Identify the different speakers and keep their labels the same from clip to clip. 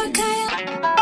Speaker 1: if I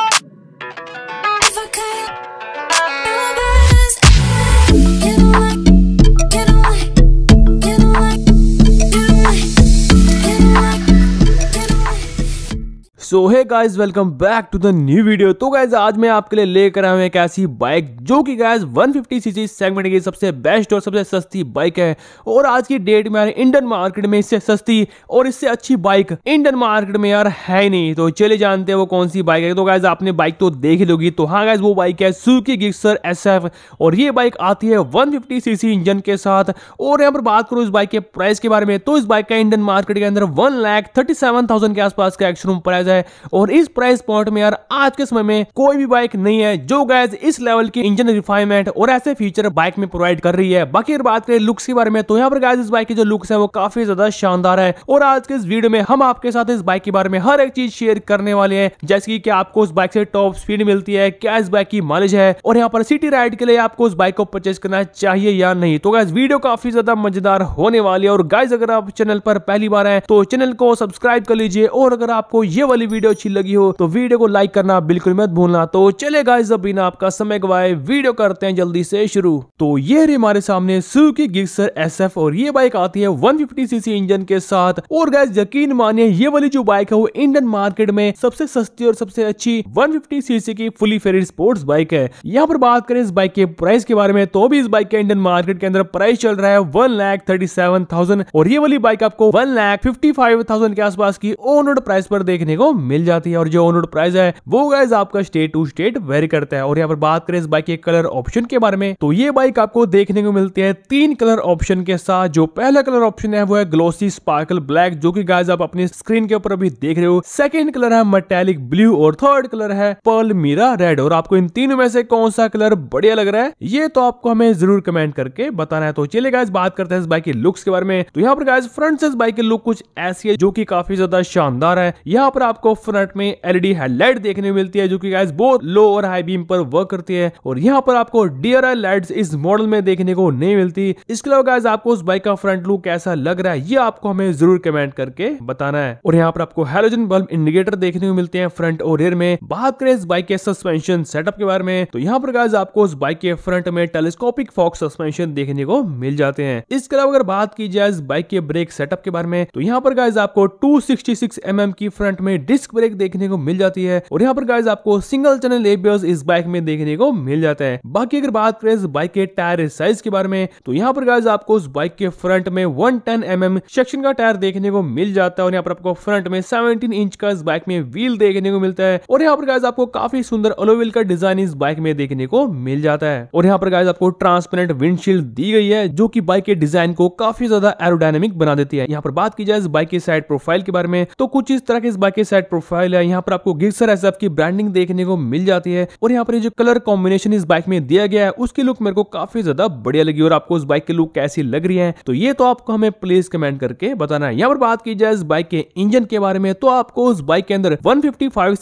Speaker 1: so hi guys welcome back to the new video तो guys आज मैं आपके लिए लेकर आया हूँ एक ऐसी बाइक जो कि गाइज 150 सीसी सेगमेंट की सबसे बेस्ट और सबसे सस्ती बाइक है और आज की डेट में यार इंडियन मार्केट में इससे सस्ती और इससे अच्छी बाइक इंडियन मार्केट में यार है नहीं तो चले जानते हैं वो कौन सी बाइक है तो गाइज आपने बाइक तो देख लोगी तो हाँ गाइज वो बाइक है सुकी गिक्सर एस और ये बाइक आती है वन सीसी इंजन के साथ और यहाँ पर बात करूँ इस बाइक के प्राइस के बारे में तो इस बाइक का इंडियन मार्केट के अंदर one lakh thirty seven thousand के आसपास का एक्सरूम प्राइस है है और इस प्राइस पॉइंट में यार आज के समय में कोई भी बाइक नहीं है जो गैस इस लेवल की इंजन रिफाइनमेंट और ऐसे फीचर बाइक में प्रोवाइड कर रही है बाकी बात करें लुक्स के बारे में तो यहाँ पर गैस इस बाइक की जो लुक्स है वो काफी ज्यादा शानदार है और आज के इस वीडियो में हम आपके साथ इस बाइक के बारे में हर एक चीज शेयर करने वाले हैं जैसे की आपको उस बाइक से टॉप स्पीड मिलती है क्या इस बाइक की मालिज है और यहाँ पर सिटी राइड के लिए आपको उस बाइक को परचेज करना चाहिए या नहीं तो गैस वीडियो काफी ज्यादा मजेदार होने वाली है और गाइज अगर आप चैनल पर पहली बार है तो चैनल को सब्सक्राइब कर लीजिए और अगर आपको ये वाली भी वीडियो अच्छी लगी हो तो वीडियो को लाइक करना बिल्कुल मत भूलना तो चले गाइज अब बिना आपका समय गवाए वीडियो करते हैं जल्दी से शुरू तो ये रही हमारे सामने सुकी गिक्सर एस और ये बाइक आती है वन सीसी इंजन के साथ और गाइस यकीन मानिए ये वाली जो बाइक है वो इंडियन मार्केट में सबसे सस्ती और सबसे अच्छी वन सीसी की फुली फेरिड स्पोर्ट्स बाइक है यहाँ पर बात करें इस बाइक के प्राइस के बारे में तो भी इस बाइक के इंडियन मार्केट के अंदर प्राइस चल रहा है one lakh thirty seven thousand और ये वाली बाइक आपको one lakh fifty five thousand के आसपास की ऑन रोड प्राइस पर देखने को मिल जाती है और जो ऑन रोड प्राइस है वो गाइज आपका स्टेट टू स्टेट वेरी करता है और यहाँ पर बात करें इस बाइक के कलर ऑप्शन के बारे में तो ये बाइक आपको देखने को मिलती है तीन कलर ऑप्शन के साथ जो पहला कलर ऑप्शन है वो है ग्लोसी स्पार्कल ब्लैक जो की गाइज आप अपनी स्क्रीन के ऊपर अभी देख रहे हो सेकेंड कलर है मटेलिक ब्लू और थर्ड कलर है पर्ल मीरा रेड और आपको इन तीनों में से कौन सा कलर बढ़िया लग रहा है ये तो आपको हमें जरूर कमेंट करके बताना है तो चलिए गाइज बात करते हैं इस बाइक के लुक्स के बारे में तो यहाँ पर गाइज फ्रंट से इस बाइक के लुक कुछ ऐसी है जो की काफी ज्यादा शानदार है यहाँ पर आपको आपको फ्रंट में एलईडी हेडलाइट देखने मिलती है जो कि गाइस बहुत लो और हाई बीम पर वर्क करती है और यहाँ पर आपको डीआरआई लाइट्स इस मॉडल में देखने को नहीं मिलती इसके अलावा गाइस आपको उस बाइक का फ्रंट लुक कैसा लग रहा है ये आपको हमें जरूर कमेंट करके बताना है और यहाँ पर आपको हेलोजन बल्ब इंडिकेटर देखने को मिलते हैं फ्रंट और रेयर में बात करें इस बाइक के सस्पेंशन सेटअप के बारे में तो यहाँ पर गाइस आपको उस बाइक के फ्रंट में टेलीस्कोपिक फॉक्स सस्पेंशन देखने को मिल जाते हैं इसके अलावा अगर बात की जाए इस बाइक के ब्रेक सेटअप के बारे में तो यहाँ पर गाइज आपको टू सिक्सटी mm की फ्रंट में डिस्क ब्रेक देखने को मिल जाती है और यहाँ पर गाइज आपको सिंगल चैनल एबीएस इस बाइक में देखने को मिल जाता है बाकी अगर बात करें इस बाइक के टायर साइज के बारे में तो यहाँ पर गाइज आपको उस बाइक के फ्रंट में वन टेन mm सेक्शन का टायर देखने को मिल जाता है और यहाँ पर आपको फ्रंट में सेवनटीन इंच का इस बाइक में व्हील देखने को मिलता है और यहाँ पर गाइज आपको काफी सुंदर अलोविल का डिजाइन इस बाइक में देखने को मिल जाता है और यहाँ पर गाइज आपको ट्रांसपेरेंट विंडशील्ड दी गई है जो की बाइक के डिजाइन को काफी ज्यादा एरोडायनेमिक बना देती है यहाँ पर बात की जाए इस बाइक के साइड प्रोफाइल के बारे में तो कुछ इस तरह के इस बाइक के साइड बैक प्रोफाइल है यहाँ पर आपको गिरसर एस की ब्रांडिंग देखने को मिल जाती है और यहाँ पर जो कलर कॉम्बिनेशन इस बाइक में दिया गया है उसकी लुक मेरे को काफी ज्यादा बढ़िया लगी और आपको उस बाइक की लुक कैसी लग रही है तो ये तो आपको हमें प्लीज कमेंट करके बताना है यहाँ पर बात की जाए इस बाइक के इंजन के बारे में तो आपको उस बाइक के अंदर one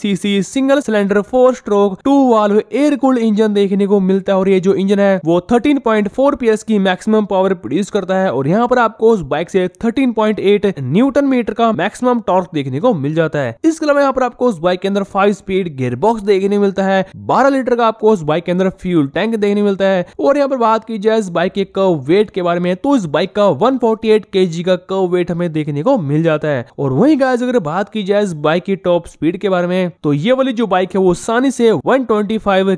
Speaker 1: CC single cylinder four stroke two valve air cooled engine देखने को मिलता है और ये जो इंजन है वो थर्टीन पॉइंट की मैक्सिमम पावर प्रोड्यूस करता है और यहाँ पर आपको उस बाइक से थर्टीन न्यूटन मीटर का मैक्सिमम टॉर्क देखने को मिल जाता है इस इसके अलावा यहाँ पर आपको उस बाइक के अंदर फाइव स्पीड गियरबॉक्स देखने मिलता है बारह लीटर का आपको उस बाइक के अंदर फ्यूल टैंक देखने मिलता है और यहाँ पर बात की जाए इस बाइक के कव वेट के बारे में तो इस बाइक का वन फोर्टी का कव वेट हमें देखने को मिल जाता है और वही गाय अगर बात की जाए इस बाइक की टॉप स्पीड के बारे में तो ये वाली जो बाइक है वो आसानी से वन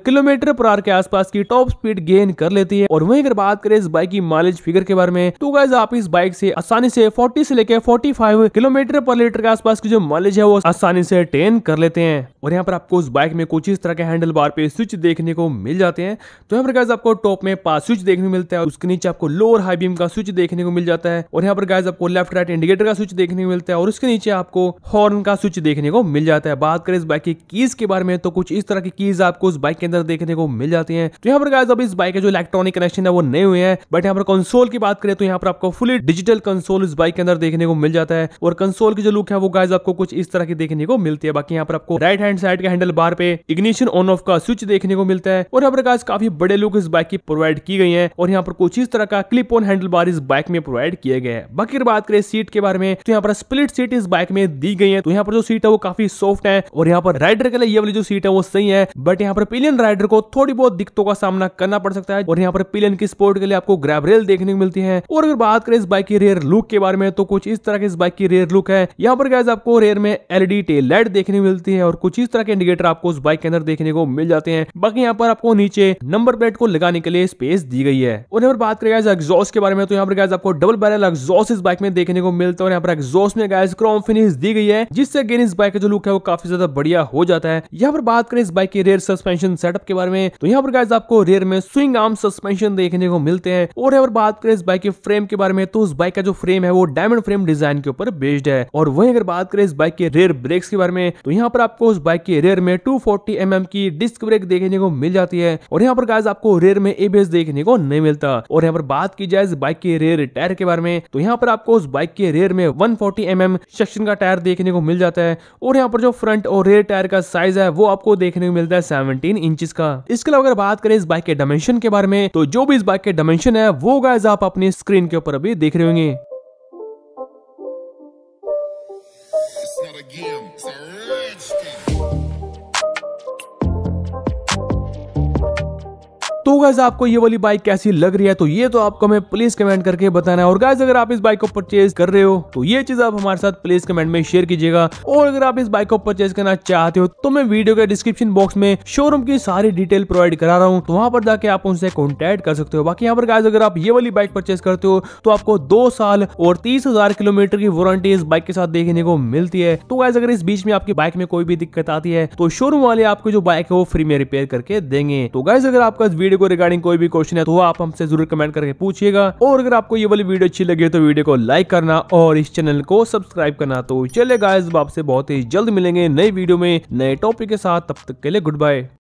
Speaker 1: किलोमीटर पर आर के आसपास की टॉप स्पीड गेन कर लेती है और वही अगर बात करें इस बाइक की माइलेज फिगर के बारे में तो गाइज आप इस बाइक से आसानी से 40 से लेकर 45 किलोमीटर पर लीटर के आसपास की जो माइलेज है वो आसानी आसानी से टेन कर लेते हैं और यहाँ पर आपको उस बाइक में कुछ इस तरह के हैंडल बार पे स्विच देखने को मिल जाते हैं तो यहाँ पर गाइज आपको टॉप में पास स्विच देखने मिलता है उसके नीचे आपको लोअर हाई बीम का स्विच देखने को मिल जाता है और यहाँ पर गाइज आपको लेफ्ट राइट इंडिकेटर का स्विच देखने को मिलता है और उसके नीचे आपको हॉर्न का स्विच देखने को मिल जाता है बात करें इस बाइक की कीज के बारे में तो कुछ इस तरह की कीज आपको उस बाइक के अंदर देखने को मिल जाती है तो यहाँ पर गाइज अब इस बाइक के जो इलेक्ट्रॉनिक कनेक्शन है वो नए हुए हैं बट यहाँ पर कंसोल की बात करें तो यहाँ पर आपको फुली डिजिटल कंसोल इस बाइक के अंदर देखने को मिल जाता है और कंसोल की जो लुक है वो गाइज आपको कुछ इस तरह की देखने देखने को मिलती है बाकी यहाँ पर आपको राइट हैंड साइड का हैंडल बार पे इग्निशन ऑन ऑफ का स्विच देखने को मिलता है और यहाँ पर गाइस काफी बड़े लुक इस बाइक की प्रोवाइड की गई है और यहाँ पर कुछ इस तरह का क्लिप ऑन हैंडल बार इस बाइक में प्रोवाइड किया गया है बाकी बात करें सीट के बारे में तो यहाँ पर स्प्लिट सीट इस बाइक में दी गई है तो यहाँ पर जो सीट है वो काफी सॉफ्ट है और यहाँ पर राइडर के लिए ये वाली जो सीट है वो सही है बट यहाँ पर पिलियन राइडर को थोड़ी बहुत दिक्कतों का सामना करना पड़ सकता है और यहाँ पर पिलियन की स्पोर्ट के लिए आपको ग्रैब रेल देखने को मिलती है और अगर बात करें इस बाइक की रेयर लुक के बारे में तो कुछ इस तरह की इस बाइक की रेयर लुक है यहाँ पर गैस आपको रेयर में एलईडी एलईडी टेल लाइट देखने मिलती है और कुछ इस तरह के इंडिकेटर आपको उस बाइक के अंदर देखने को मिल जाते हैं बाकी यहाँ पर आपको नीचे नंबर प्लेट को लगाने के लिए स्पेस दी गई है और यहाँ पर बात करें एग्जॉस्ट के बारे में तो यहाँ पर गैस आपको डबल बैरल एग्जॉस इस बाइक में देखने को मिलता है और यहाँ पर एग्जॉस्ट में गैस क्रोम फिनिश दी गई है जिससे अगेन इस बाइक का जो लुक है वो काफी ज्यादा बढ़िया हो जाता है यहाँ पर बात करें इस बाइक के रेयर सस्पेंशन सेटअप के बारे में तो यहाँ पर गायस आपको रेयर में स्विंग आर्म सस्पेंशन देखने को मिलते हैं और यहाँ पर बात करें इस बाइक के फ्रेम के बारे में तो उस बाइक का जो फ्रेम है वो डायमंड फ्रेम डिजाइन के ऊपर बेस्ड है और वहीं अगर बात करें इस बाइक के रेयर ब्रेक्स के बारे में तो यहाँ पर आपको उस बाइक के रेयर में टू फोर्टी mm की डिस्क ब्रेक देखने को मिल जाती है और यहाँ पर गाइज आपको रेयर में एबीएस देखने को नहीं मिलता और यहाँ पर बात की जाए इस बाइक के रेयर टायर के बारे में तो यहाँ पर आपको उस बाइक के रेयर में वन फोर्टी mm सेक्शन का टायर देखने को मिल जाता है और यहाँ पर जो फ्रंट और रेयर टायर का साइज है वो आपको देखने को मिलता है सेवनटीन इंच का इसके अलावा अगर बात करें इस बाइक के डायमेंशन के बारे में तो जो भी इस बाइक के डायमेंशन है वो गाइज आप अपनी स्क्रीन के ऊपर अभी देख रहे होंगे तो गैस आपको ये वाली बाइक कैसी लग रही है तो ये तो आपको हमें प्लीज कमेंट करके बताना है और गैस अगर आप इस बाइक को परचेज कर रहे हो तो ये चीज आप हमारे साथ प्लीज कमेंट में शेयर कीजिएगा और अगर आप इस बाइक को परचेज करना चाहते हो तो मैं वीडियो के डिस्क्रिप्शन बॉक्स में शोरूम की सारी डिटेल प्रोवाइड करा रहा हूँ तो वहां पर जाके आप उनसे कॉन्टेक्ट कर सकते हो बाकी यहाँ पर गैस अगर आप ये वाली बाइक परचेज करते हो तो आपको दो साल और तीस किलोमीटर की वारंटी इस बाइक के साथ देखने को मिलती है तो गैस अगर इस बीच में आपकी बाइक में कोई भी दिक्कत आती है तो शोरूम वाले आपकी जो बाइक है वो फ्री में रिपेयर करके देंगे तो गैस अगर आपका वीडियो को रिगार्डिंग कोई भी क्वेश्चन है तो आप हमसे जरूर कमेंट करके पूछिएगा और अगर आपको ये वाली वीडियो अच्छी लगी तो वीडियो को लाइक करना और इस चैनल को सब्सक्राइब करना तो चले गाइज आपसे बहुत ही जल्द मिलेंगे नई वीडियो में नए टॉपिक के साथ तब तक के लिए गुड बाय